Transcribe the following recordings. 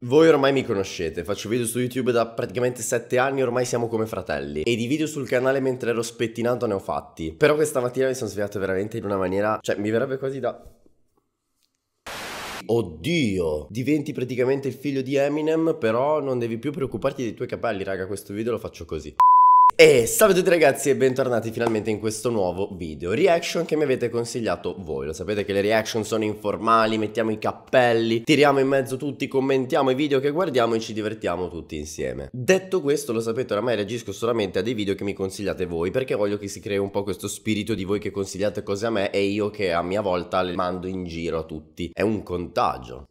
Voi ormai mi conoscete, faccio video su YouTube da praticamente 7 anni, ormai siamo come fratelli e di video sul canale mentre ero spettinato ne ho fatti. Però questa mattina mi sono svegliato veramente in una maniera, cioè mi verrebbe quasi da Oddio! Diventi praticamente il figlio di Eminem, però non devi più preoccuparti dei tuoi capelli, raga, questo video lo faccio così. E salve a tutti ragazzi e bentornati finalmente in questo nuovo video reaction che mi avete consigliato voi Lo sapete che le reaction sono informali, mettiamo i cappelli, tiriamo in mezzo tutti, commentiamo i video che guardiamo e ci divertiamo tutti insieme Detto questo lo sapete oramai reagisco solamente a dei video che mi consigliate voi perché voglio che si crei un po' questo spirito di voi che consigliate cose a me e io che a mia volta le mando in giro a tutti È un contagio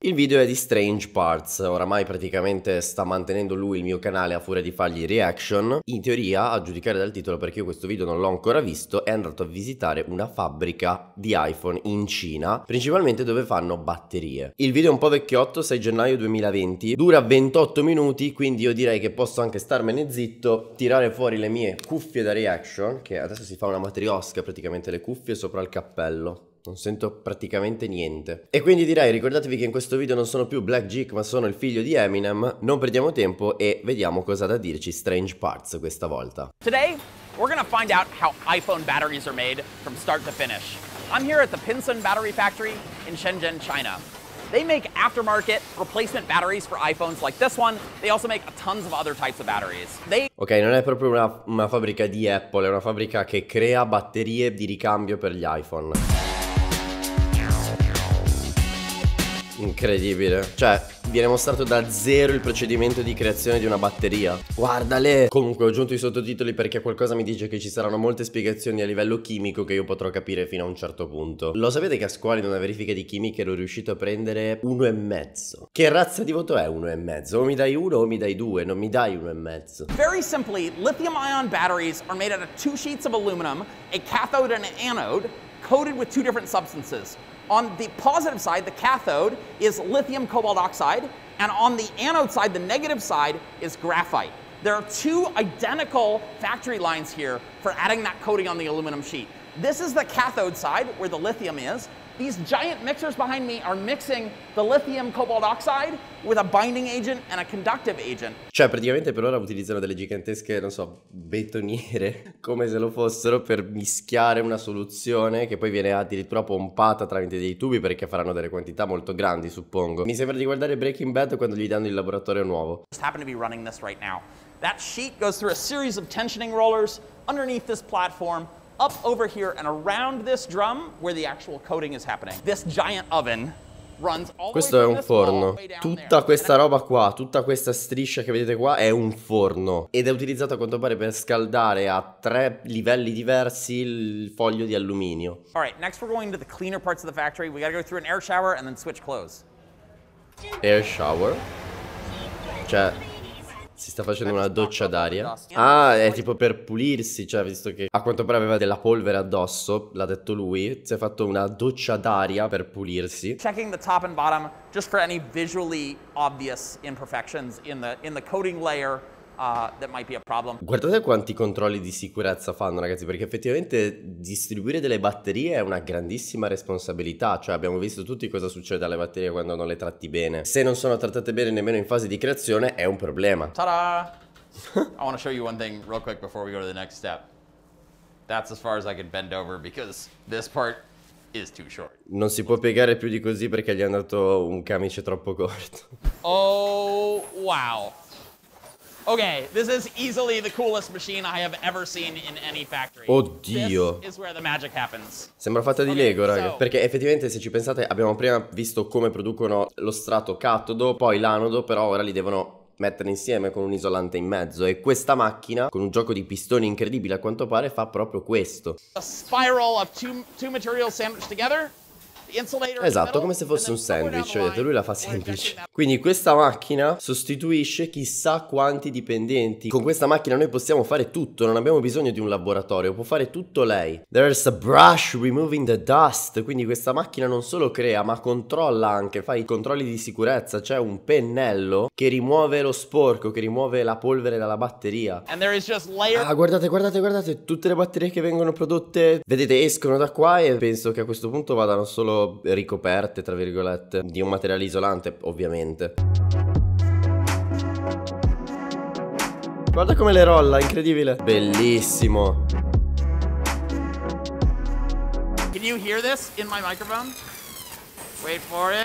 il video è di Strange Parts, oramai praticamente sta mantenendo lui il mio canale a furia di fargli reaction. In teoria, a giudicare dal titolo perché io questo video non l'ho ancora visto, è andato a visitare una fabbrica di iPhone in Cina, principalmente dove fanno batterie. Il video è un po' vecchiotto, 6 gennaio 2020, dura 28 minuti, quindi io direi che posso anche starmene zitto, tirare fuori le mie cuffie da reaction, che adesso si fa una matriosca praticamente le cuffie sopra il cappello non sento praticamente niente. E quindi direi ricordatevi che in questo video non sono più Black Geek ma sono il figlio di Eminem, non perdiamo tempo e vediamo cosa ha da dirci Strange Parts questa volta. Today we're gonna find out how iPhone batteries are made from start to finish. I'm here at the Pinsun Battery Factory in Shenzhen, China. They make aftermarket replacement batteries for iPhones like this one. They also make tons of other types of batteries. They... Ok, non è proprio una, una fabbrica di Apple, è una fabbrica che crea batterie di ricambio per gli iPhone. Incredibile. Cioè, viene mostrato da zero il procedimento di creazione di una batteria. Guardale! Comunque ho aggiunto i sottotitoli perché qualcosa mi dice che ci saranno molte spiegazioni a livello chimico che io potrò capire fino a un certo punto. Lo sapete che a scuola in una verifica di chimica ero riuscito a prendere uno e mezzo. Che razza di voto è uno e mezzo? O mi dai uno o mi dai due, non mi dai uno e mezzo. Very simply, lithium ion batteries are made out of two sheets of aluminum, a cathode and an anode, coated with two different substances. On the positive side, the cathode is lithium cobalt oxide, and on the anode side, the negative side, is graphite. There are two identical factory lines here for adding that coating on the aluminum sheet. This is the cathode side where the lithium is. These giant mixers behind me are mixing the lithium cobalt oxide with a binding agent and a conductive agent. Cioè praticamente per ora utilizzano delle gigantesche, non so, betoniere come se lo fossero per mischiare una soluzione che poi viene addirittura pompata tramite dei tubi perché faranno delle quantità molto grandi, suppongo. Mi sembra di guardare Breaking Bad quando gli danno il laboratorio nuovo. Just happen to be running this right now. That sheet goes through a series of tensioning rollers underneath this platform up over here and around this drum where the actual coating is happening. This giant oven questo è un forno. Tutta questa roba qua, tutta questa striscia che vedete qua è un forno ed è utilizzato a quanto pare per scaldare a tre livelli diversi il foglio di alluminio. Alright, next we're going to the cleaner parts of the factory. We to go through an air shower and then switch clothes. Air shower? Cioè, si sta facendo una doccia d'aria. Ah, è tipo per pulirsi, cioè, visto che a quanto pare aveva della polvere addosso, l'ha detto lui, si è fatto una doccia d'aria per pulirsi. Checking the top and bottom just for any visually obvious imperfections in the, in the coating layer Uh, Guardate quanti controlli di sicurezza fanno, ragazzi, perché effettivamente distribuire delle batterie è una grandissima responsabilità. Cioè, abbiamo visto tutti cosa succede alle batterie quando non le tratti bene. Se non sono trattate bene nemmeno in fase di creazione, è un problema. Ta-da! I want to show you one thing real quick before we go to the next step. That's as far as I can bend over because this part is too short. Non si può piegare più di così perché gli è andato un camice troppo corto. Oh, wow. Okay, this is easily the coolest machine I have ever seen in any factory. Oddio. Sembra fatta di okay, Lego, raga. So. Perché effettivamente, se ci pensate, abbiamo prima visto come producono lo strato catodo, poi l'anodo, però ora li devono mettere insieme con un isolante in mezzo e questa macchina con un gioco di pistoni incredibile a quanto pare fa proprio questo. A spiral of two, two materials sandwiched together Esatto, come se fosse un sandwich, vedete, lui la fa semplice. Quindi questa macchina sostituisce chissà quanti dipendenti. Con questa macchina noi possiamo fare tutto, non abbiamo bisogno di un laboratorio, può fare tutto lei. There's a brush removing the dust, quindi questa macchina non solo crea, ma controlla anche, fa i controlli di sicurezza, c'è un pennello che rimuove lo sporco, che rimuove la polvere dalla batteria. just layer Ah, guardate, guardate, guardate, tutte le batterie che vengono prodotte, vedete, escono da qua e penso che a questo punto vadano solo ricoperte, tra virgolette, di un materiale isolante, ovviamente. Guarda come le rolla, incredibile. Bellissimo. Can you hear this in my microphone?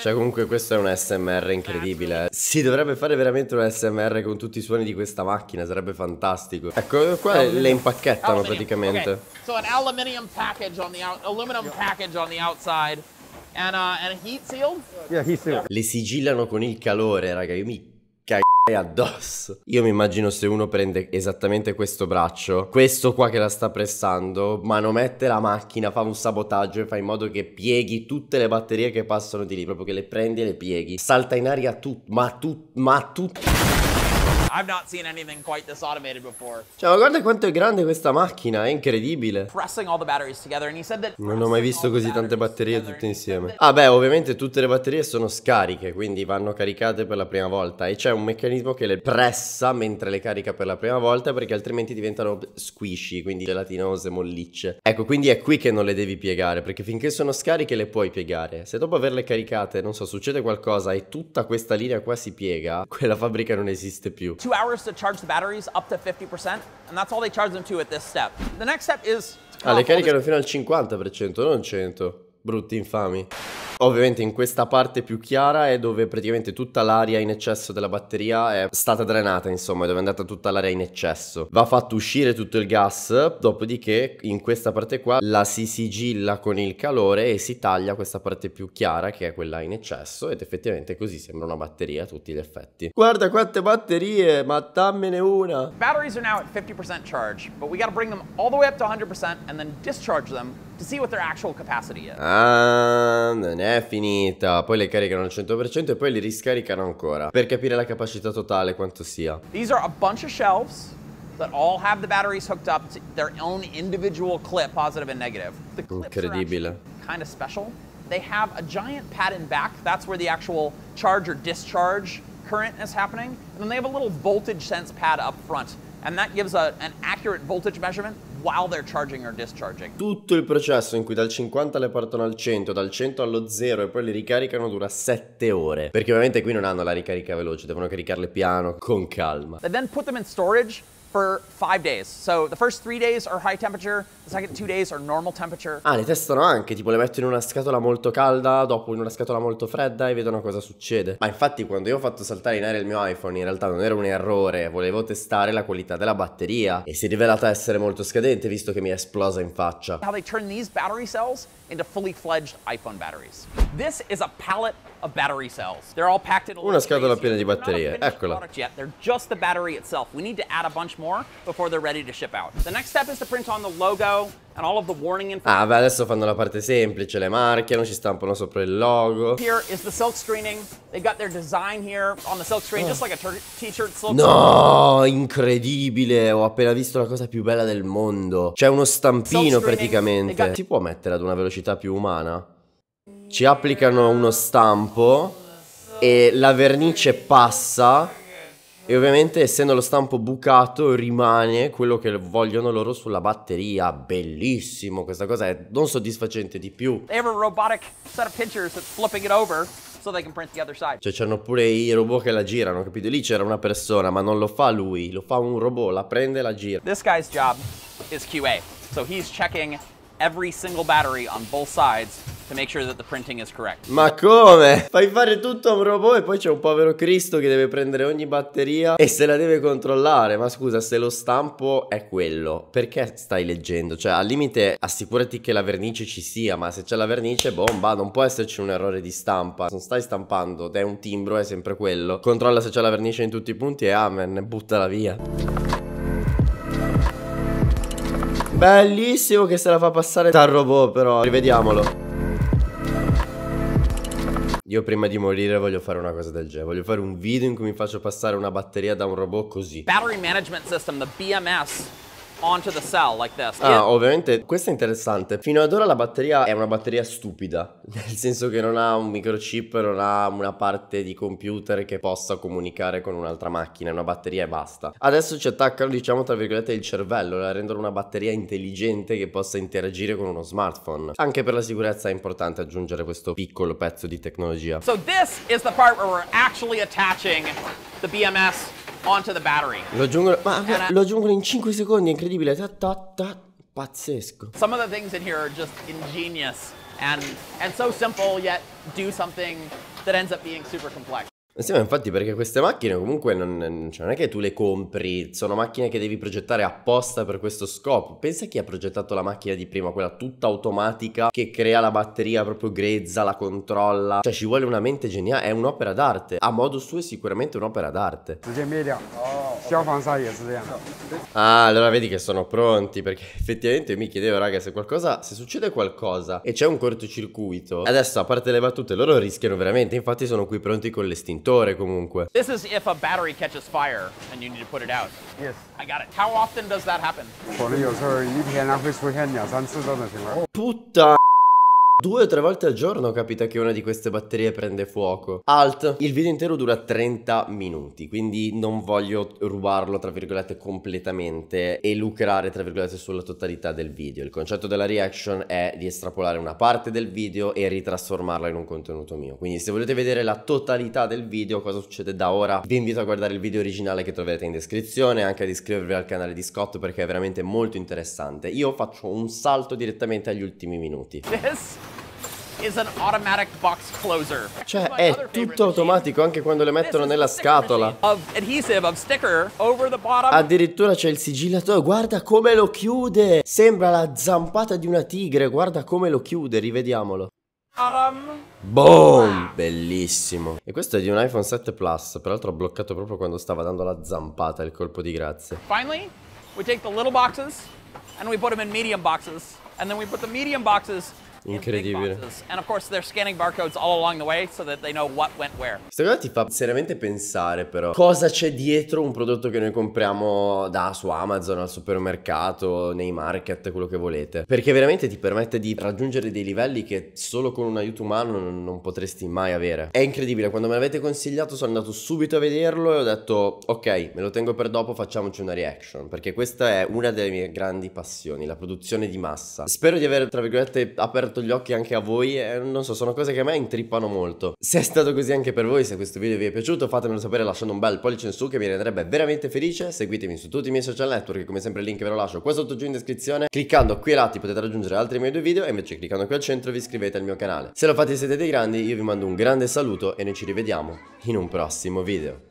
Cioè comunque questo è un SMR incredibile eh. Si dovrebbe fare veramente un SMR con tutti i suoni di questa macchina Sarebbe fantastico Ecco qua le impacchettano praticamente okay. So an aluminium package on the out aluminum package on the outside And, uh, and yeah, Le sigillano con il calore, raga, io mi cagai addosso. Io mi immagino se uno prende esattamente questo braccio, questo qua che la sta pressando, manomette la macchina, fa un sabotaggio e fa in modo che pieghi tutte le batterie che passano di lì, proprio che le prendi e le pieghi. Salta in aria tutto, ma tutto, ma tutto... I've not seen anything quite this automated before. Cioè, guarda quanto è grande questa macchina, è incredibile. Pressing all the batteries together and he said that Non ho mai visto così tante batterie tutte insieme. Ah beh, ovviamente tutte le batterie sono scariche, quindi vanno caricate per la prima volta e c'è un meccanismo che le pressa mentre le carica per la prima volta perché altrimenti diventano squishy, quindi gelatinose, mollicce. Ecco, quindi è qui che non le devi piegare, perché finché sono scariche le puoi piegare. Se dopo averle caricate, non so, succede qualcosa e tutta questa linea qua si piega, quella fabbrica non esiste più two hours to charge the batteries up to 50%, and that's all they charge them to at this step. The next step is... Ah, le caricano fino al 50%, non 100. Brutti infami. Ovviamente in questa parte più chiara è dove praticamente tutta l'aria in eccesso della batteria è stata drenata, insomma, è dove è andata tutta l'aria in eccesso. Va fatto uscire tutto il gas, dopodiché in questa parte qua la si sigilla con il calore e si taglia questa parte più chiara che è quella in eccesso ed effettivamente così sembra una batteria a tutti gli effetti. Guarda quante batterie, ma dammene una! Batteries are now at 50% charge, but we gotta bring them all the way up to 100% and then discharge them to see what their actual capacity is. Ah, non è finita. Poi le caricano al 100% e poi riscaricano ancora per capire la capacità totale quanto sia. These are a bunch of shelves that all have the batteries hooked up to their own individual clip, positive and negative. The clips Incredibile. kind of special. They have a giant pad in back. That's where the actual charge or discharge current is happening. And then they have a little voltage sense pad up front. And that gives a, an accurate voltage measurement while they're charging or discharging. Tutto il processo in cui dal 50 le portano al 100, dal 100 allo 0 e poi le ricaricano dura 7 ore. Perché ovviamente qui non hanno la ricarica veloce, devono caricarle piano, con calma. They then put them in storage for 5 days. So the first 3 days are high temperature, Ah, le testano anche, tipo le metto in una scatola molto calda, dopo in una scatola molto fredda e vedono cosa succede. Ma infatti quando io ho fatto saltare in aria il mio iPhone, in realtà non era un errore, volevo testare la qualità della batteria e si è rivelata essere molto scadente visto che mi è esplosa in faccia. How they turn these battery cells into fully fledged iPhone batteries. This is a pallet of battery cells. They're all packed in Una scatola piena di batterie, eccola. Yet. They're just the battery itself. We need to add a bunch more before they're ready to ship out. The next step is to print on the logo Ah beh adesso fanno la parte semplice Le marchiano, ci stampano sopra il logo Here is the silk screening They've got their design here on the silk screen oh. Just like a t-shirt silk No, incredibile Ho appena visto la cosa più bella del mondo C'è uno stampino praticamente Si può mettere ad una velocità più umana? Ci applicano uno stampo E la vernice passa e ovviamente essendo lo stampo bucato rimane quello che vogliono loro sulla batteria bellissimo questa cosa è non soddisfacente di più they have robotic set of pictures that's flipping it over so they can print the other side cioè c'erano pure i robot che la girano capito lì c'era una persona ma non lo fa lui lo fa un robot la prende e la gira this guy's job is QA so he's checking every single battery on both sides to make sure that the printing is correct. Ma come? Fai fare tutto a un robot e poi c'è un povero Cristo che deve prendere ogni batteria e se la deve controllare. Ma scusa, se lo stampo è quello, perché stai leggendo? Cioè, al limite assicurati che la vernice ci sia, ma se c'è la vernice, bomba, non può esserci un errore di stampa. Non stai stampando, è un timbro è sempre quello. Controlla se c'è la vernice in tutti i punti e amen, buttala via. Bellissimo che se la fa passare dal robot però, rivediamolo io prima di morire voglio fare una cosa del genere, voglio fare un video in cui mi faccio passare una batteria da un robot così. Battery Management System, the BMS onto Cell, like ah, ovviamente questo è interessante. Fino ad ora la batteria è una batteria stupida, nel senso che non ha un microchip, non ha una parte di computer che possa comunicare con un'altra macchina, è una batteria e basta. Adesso ci attaccano, diciamo tra virgolette, il cervello, la rendono una batteria intelligente che possa interagire con uno smartphone. Anche per la sicurezza è importante aggiungere questo piccolo pezzo di tecnologia. So this is the part where we're actually attaching the BMS onto the battery. Lo giungono, ma, ma lo giungono in 5 secondi, è incredibile. Ta, ta, ta, pazzesco. Some of the things in here are just ingenious and and so simple yet do something that ends up being super complex. Eh sì, ma infatti perché queste macchine comunque non, cioè non, è che tu le compri, sono macchine che devi progettare apposta per questo scopo. Pensa a chi ha progettato la macchina di prima, quella tutta automatica che crea la batteria proprio grezza, la controlla. Cioè ci vuole una mente geniale, è un'opera d'arte. A modo suo è sicuramente un'opera d'arte. Media, Ah, allora vedi che sono pronti perché effettivamente mi chiedevo, raga, se qualcosa, se succede qualcosa e c'è un cortocircuito, adesso a parte le battute, loro rischiano veramente. Infatti sono qui pronti con l'estintore comunque. This is if a battery catches fire and you need to put it out. Yes. I got it. How often does that happen? 可能有时候一天呢会出现两三次这种情况。Puttana Due o tre volte al giorno capita che una di queste batterie prende fuoco. Alt. Il video intero dura 30 minuti, quindi non voglio rubarlo, tra virgolette, completamente e lucrare, tra virgolette, sulla totalità del video. Il concetto della reaction è di estrapolare una parte del video e ritrasformarla in un contenuto mio. Quindi se volete vedere la totalità del video, cosa succede da ora, vi invito a guardare il video originale che troverete in descrizione, anche ad iscrivervi al canale di Scott perché è veramente molto interessante. Io faccio un salto direttamente agli ultimi minuti. Yes. Cioè è tutto automatico anche quando le mettono nella scatola. Addirittura c'è il sigillatore, guarda come lo chiude! Sembra la zampata di una tigre, guarda come lo chiude, rivediamolo. Boom! Bellissimo. E questo è di un iPhone 7 Plus, peraltro ho bloccato proprio quando stava dando la zampata, il colpo di grazia. Finally, we take the little boxes and we put them in medium boxes and then we put the medium boxes Incredibile. Questa cosa ti fa seriamente pensare però cosa c'è dietro un prodotto che noi compriamo da su Amazon, al supermercato, nei market, quello che volete. Perché veramente ti permette di raggiungere dei livelli che solo con un aiuto umano non, non potresti mai avere. È incredibile, quando me l'avete consigliato sono andato subito a vederlo e ho detto ok, me lo tengo per dopo, facciamoci una reaction. Perché questa è una delle mie grandi passioni, la produzione di massa. Spero di aver, tra virgolette, aperto aperto gli occhi anche a voi e eh, non so, sono cose che a me intrippano molto. Se è stato così anche per voi, se questo video vi è piaciuto fatemelo sapere lasciando un bel pollice in su che mi renderebbe veramente felice, seguitemi su tutti i miei social network, come sempre il link ve lo lascio qua sotto giù in descrizione, cliccando qui ai lati potete raggiungere altri miei due video e invece cliccando qui al centro vi iscrivete al mio canale. Se lo fate siete dei grandi, io vi mando un grande saluto e noi ci rivediamo in un prossimo video.